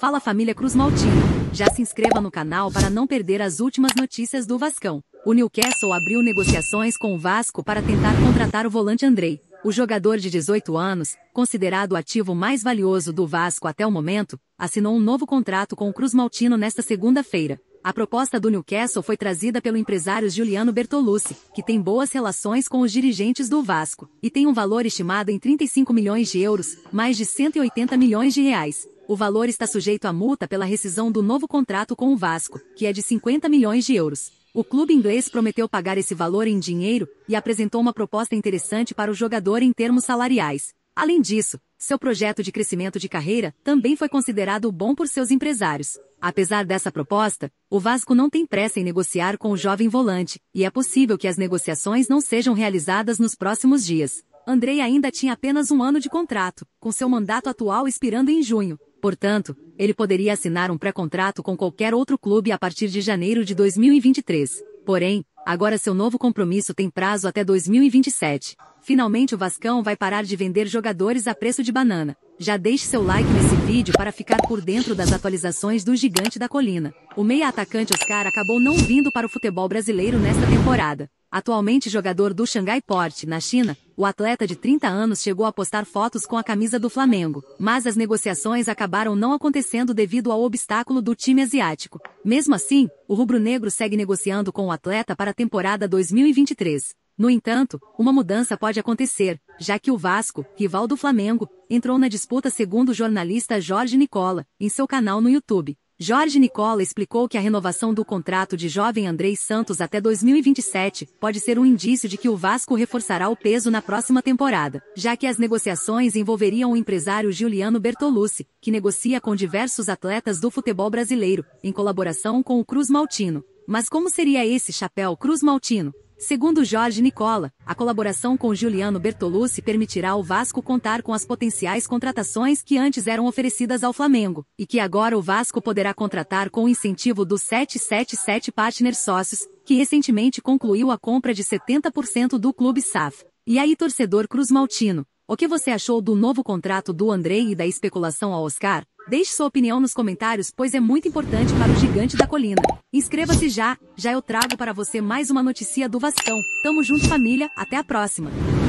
Fala família Cruz Maltinho. Já se inscreva no canal para não perder as últimas notícias do Vascão. O Newcastle abriu negociações com o Vasco para tentar contratar o volante Andrei. O jogador de 18 anos, considerado o ativo mais valioso do Vasco até o momento, assinou um novo contrato com o Cruz Maltino nesta segunda-feira. A proposta do Newcastle foi trazida pelo empresário Juliano Bertolucci, que tem boas relações com os dirigentes do Vasco, e tem um valor estimado em 35 milhões de euros, mais de 180 milhões de reais o valor está sujeito à multa pela rescisão do novo contrato com o Vasco, que é de 50 milhões de euros. O clube inglês prometeu pagar esse valor em dinheiro e apresentou uma proposta interessante para o jogador em termos salariais. Além disso, seu projeto de crescimento de carreira também foi considerado bom por seus empresários. Apesar dessa proposta, o Vasco não tem pressa em negociar com o jovem volante, e é possível que as negociações não sejam realizadas nos próximos dias. Andrei ainda tinha apenas um ano de contrato, com seu mandato atual expirando em junho, Portanto, ele poderia assinar um pré-contrato com qualquer outro clube a partir de janeiro de 2023. Porém, agora seu novo compromisso tem prazo até 2027. Finalmente o Vascão vai parar de vender jogadores a preço de banana. Já deixe seu like nesse vídeo para ficar por dentro das atualizações do gigante da colina. O meia atacante Oscar acabou não vindo para o futebol brasileiro nesta temporada. Atualmente jogador do Xangai Port, na China, o atleta de 30 anos chegou a postar fotos com a camisa do Flamengo, mas as negociações acabaram não acontecendo devido ao obstáculo do time asiático. Mesmo assim, o rubro-negro segue negociando com o atleta para a temporada 2023. No entanto, uma mudança pode acontecer, já que o Vasco, rival do Flamengo, entrou na disputa segundo o jornalista Jorge Nicola, em seu canal no YouTube. Jorge Nicola explicou que a renovação do contrato de jovem Andrei Santos até 2027 pode ser um indício de que o Vasco reforçará o peso na próxima temporada, já que as negociações envolveriam o empresário Giuliano Bertolucci, que negocia com diversos atletas do futebol brasileiro, em colaboração com o Cruz Maltino. Mas como seria esse chapéu Cruz Maltino? Segundo Jorge Nicola, a colaboração com Juliano Bertolucci permitirá ao Vasco contar com as potenciais contratações que antes eram oferecidas ao Flamengo, e que agora o Vasco poderá contratar com o incentivo dos 777 partners sócios, que recentemente concluiu a compra de 70% do clube SAF. E aí, torcedor Cruz Maltino, o que você achou do novo contrato do Andrei e da especulação ao Oscar? Deixe sua opinião nos comentários, pois é muito importante para o gigante da colina. Inscreva-se já, já eu trago para você mais uma notícia do Vascão. Tamo junto família, até a próxima.